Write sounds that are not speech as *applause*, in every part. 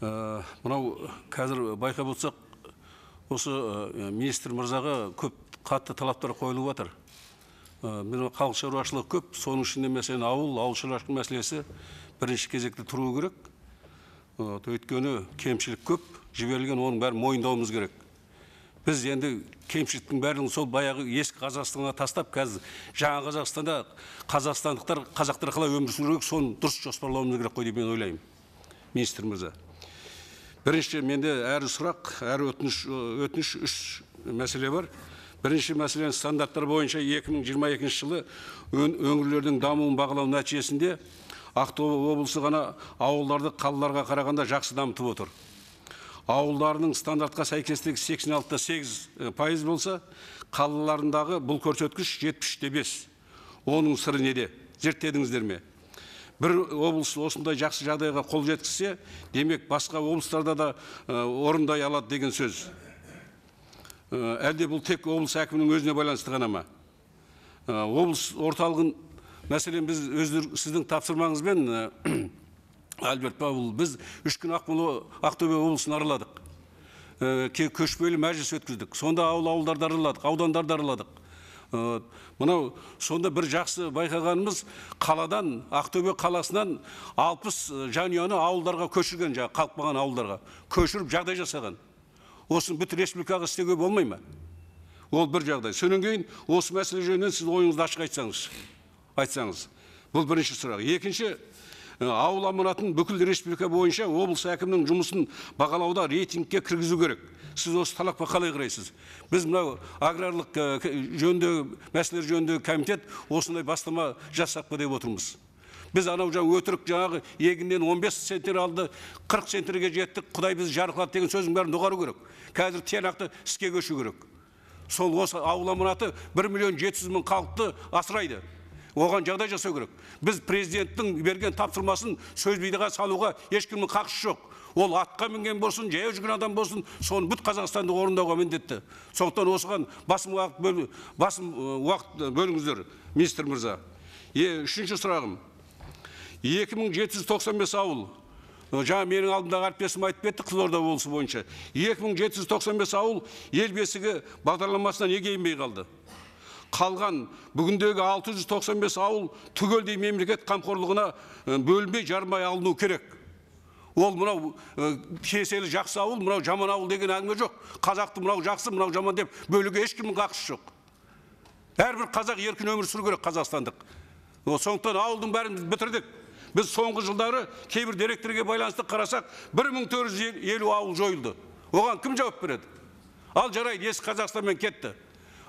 ә, мынау қазір байқап отырсақ осы э, министр мырзаға көп қатты талаптар қойылыватыр ы э, мына халық шаруашылығы көп соның ішінде мәселен ауыл ауыл шаруашылығы мәселесі бірінші кезекте тұруы керек ә, өйткені кемшілік көп жіберілген оның бәрін мойындауымыз керек біз енді кемшіліктің бәрін сол баяғы ескі қазақстанға тастап қазір жаңа қазақстанда қазақстандықтар қазақтар қалай өмір сүру керек соны дұрыс жоспарлауымыз керек қой деп мен ойлаймын министр мырза бірінші менде әр сұрақ әр өтініш өтініш үш мәселе бар бірінші мәселе стандарттар бойынша екі мың жиырма екінші жылы өңірлердің дамуын бағалау нәтижесінде ақтөбе облысы ғана ауылдарды қалаларға қарағанда жақсы дамытып отыр ауылдарының стандартқа сәйкестігі сексен алты сегіз э, пайыз болса қалаларындағы бұл көрсеткіш жетпіс үш те бес оның сыры неде зерттедіңіздер ме бір облыс осындай жақсы жағдайға қол жеткізсе демек басқа облыстарда да ы орындай алады деген сөз і әлде бұл тек облыс әкімінің өзіне байланысты ғана ма і облыс орталығын мәселен біз өздер сіздің тапсырмаңызбен *coughs* альберт павлұлы біз үш күн ақмола ақтөбе облысын араладық і көшпелі мәжіліс өткіздік сонда ауыл ауылдарды араладық аудандарды араладық ы мынау сонда бір жақсы байқағанымыз қаладан ақтөбе қаласынан алпыс э, жанұяны ауылдарға көшірген жаңағы қалған ауылдарға көшіріп жағдай жасаған осыны бүкіл республикаға істеуге болмай ма ол бір жағдай содан кейін осы мәселе жөнінен сіз ойыңызды ашық айтсаңыз айтсаңыз бұл бірінші сұрақ екінші ауыл аманатын бүкіл республика бойынша облыс әкімінің жұмысын бағалауда рейтингке кіргізу керек сіз осы талапқа қалай қарайсыз біз мынау аграрлық э, жөніндегі мәселелер жөніндегі комитет осындай бастама жасап па деп отырмыз біз анау жаңа өтірік жаңағы егіннен 15 центнер алды 40 центнерге жеттік құдай бізді жарқылады деген сөздің бәрін доғару керек қазір тиянақты іске көшу керек сол осы ауыл аманаты бір миллион жеті жүз мың халықты асырайды оған жағдай жасау керек біз президенттің берген тапсырмасын сөз салуға ешкімнің қақысы жоқ ол атқа мінген болсын жаяу жүрген адам болсын соны бүт қазақстанды орындауға міндетті сондықтан осыған басым уақыт бөл, басым уақыт бөліңіздер министр мырза е, үшінші сұрағым екі мың жеті жүз тоқсан бес ауыл жаңа менің алдымдағы әріптесім айтып кетті қызылорда облысы бойынша екі мың жеті жүз тоқсан бес ауыл ел бесігі бағдарламасына неге енбей қалды қалған бүгіндегі 695 ауыл түгелдей мемлекет қамқорлығына бөлінбей жармай алыну керек ол мынау кеселі жақсы ауыл мынау жаман ауыл деген әңгіме жоқ қазақты мынау жақсы мынау жаман деп бөлуге ешкімнің қақысы жоқ әрбір қазақ еркін өмір сүру керек қазақстандық сондықтан ауылдың бәрін бітірдік біз соңғы жылдары кейбір деректерге байланысты қарасақ бір мың төрт жүз елу ауыл жойылды оған кім жауап береді ал жарайды ескі қазақстанмен кетті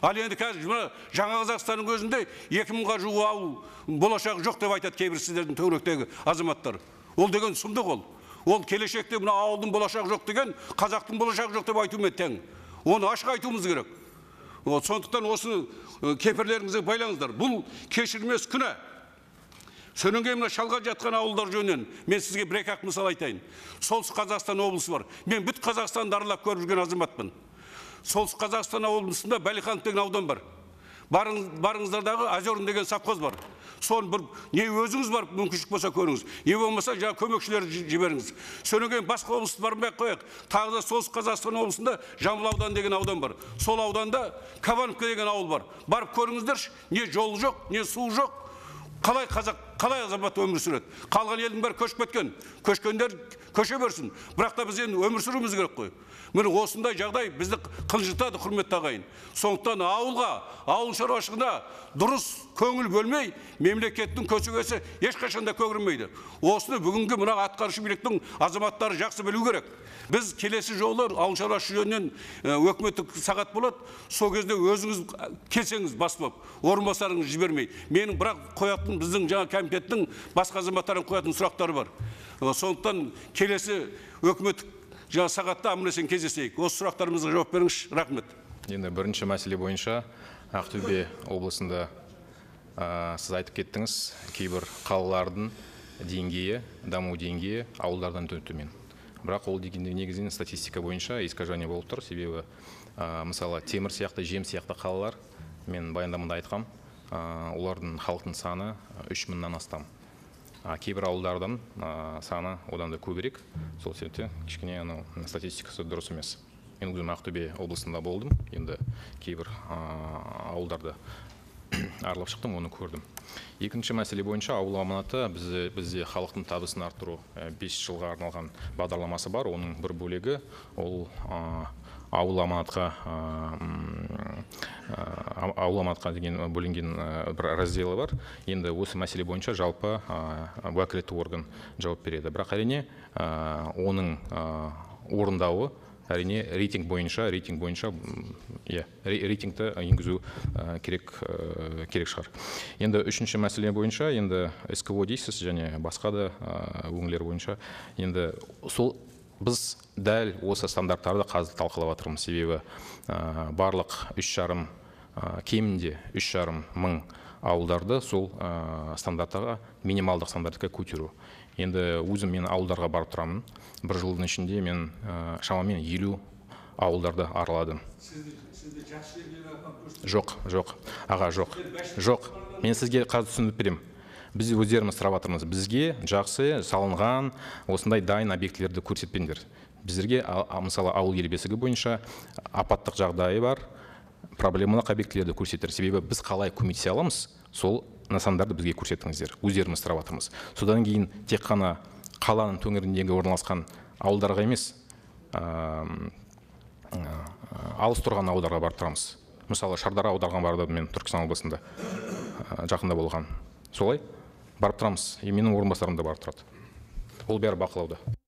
ал енді қазір мына жаңа қазақстанның өзінде екі мыңға жуық ауыл болашағы жоқ деп айтады кейбір сіздердің төңіректегі азаматтар ол деген сұмдық ол ол келешекте мына ауылдың болашағы жоқ деген қазақтың болашағы жоқ деп айтумен тең оны ашық айтуымыз керек вот сондықтан осы кепірлеріңізге байлаңыздар бұл кешірмес күнә содан кейін мына шалғай жатқан ауылдар жөнінен мен сізге бір екі ақ мысал айтайын солтүстік қазақстан облысы бар мен бүт қазақстанды аралап көріп жүрген азаматпын солтүстік қазақстан облысында бәлиханов деген аудан бар барыңыздардағы озерный деген совхоз бар соны бір не өзіңіз барып мүмкіншілік болса көріңіз не болмаса жаңағы көмекшілерді жіберіңіз содан кейін басқа облыс бармай ақ қояйық тағы да солтүстік қазақстан облысында жамбыл ауданы деген аудан бар сол ауданда кабановка деген ауыл бар барып көріңіздерші не жол жоқ не су жоқ қалай қазақ қалай азамат өмір сүреді қалған елдің бәрі көшіп кеткен көшкендер көше берсін бірақ та біз енді өмір сүруіміз керек қой міне осындай жағдай бізді қынжылтады құрметті ағайын сондықтан ауылға ауыл шаруашылығына дұрыс көңіл бөлмей мемлекеттің көсегесі ешқашан да көгермейді осыны бүгінгі мына атқарушы биліктің азаматтары жақсы білу керек біз келесі жолы ауыл шаруашылығы жөнінен өкіметтік сағат болады сол кезде өзіңіз келсеңіз болып орынбасарыңызды жібермей менің бірақ қоятын біздің жаңа комитеттің басқа азаматтарын қоятын сұрақтары бар сондықтан келесі өкіметтік жаңа сағатта аман есен кездесейік осы сұрақтарымызға жауап беріңізші рахмет енді бірінші мәселе бойынша ақтөбе облысында ә, сіз айтып кеттіңіз кейбір қалалардың деңгейі даму деңгейі ауылдардан төмен бірақ ол дегенде негізінен статистика бойынша искажение болып тұр себебі мысалы темір сияқты жем сияқты қалалар мен баяндамада айтқам Э, олардың халықтың саны э, үш мыңнан астам а кейбір ауылдардың э, саны одан да көбірек сол себепті кішкене анау статистикасы дұрыс емес мен өзім ақтөбе облысында болдым енді кейбір ауылдарды *coughs* аралап шықтым оны көрдім екінші мәселе бойынша ауыл аманаты бізде, бізде халықтың табысын арттыру 5 жылға арналған бағдарламасы бар оның бір бөлегі ол ауыл аманатқа ауыл аманатқа деген бөлінген э, бір разделі бар енді осы мәселе бойынша жалпы уәкілетті орган жауап береді бірақ әрине оның орындауы әрине рейтинг бойынша рейтинг бойынша иә рейтингті енгізу керек э, керек шығар енді үшінші мәселе бойынша енді ско дейсіз және басқа да өңірлер бойынша енді сол біз дәл осы стандарттарды қазір талқылап жатырмыз себебі ә, барлық үш жарым кемінде үш жарым мың ауылдарды сол ә, стандарттарға минималдық стандартқа көтеру енді өзім мен ауылдарға барып тұрамын бір жылдың ішінде мен ә, шамамен елу ауылдарды араладым жоқ жоқ аға жоқ жоқ мен сізге қазір түсіндіріп беремін біз өздеріміз сұрап жатырмыз бізге жақсы салынған осындай дайын объектілерді көрсетпеңдер біздерге мысалы ауыл ел бесігі бойынша апаттық жағдайы бар проблемалық объектілерді көрсетер себебі біз қалай көмектесе аламыз сол нысандарды бізге көрсетіңіздер өздеріміз сұрап жатырмыз содан кейін тек қана қаланың төңірегіндегі орналасқан ауылдарға емес алыс тұрған ауылдарға барып тұрамыз мысалы шардара ауданға бардым мен түркістан облысында жақында болған солай барып тұрамыз и менің орынбасарым да барып тұрады ол бәрі бақылауда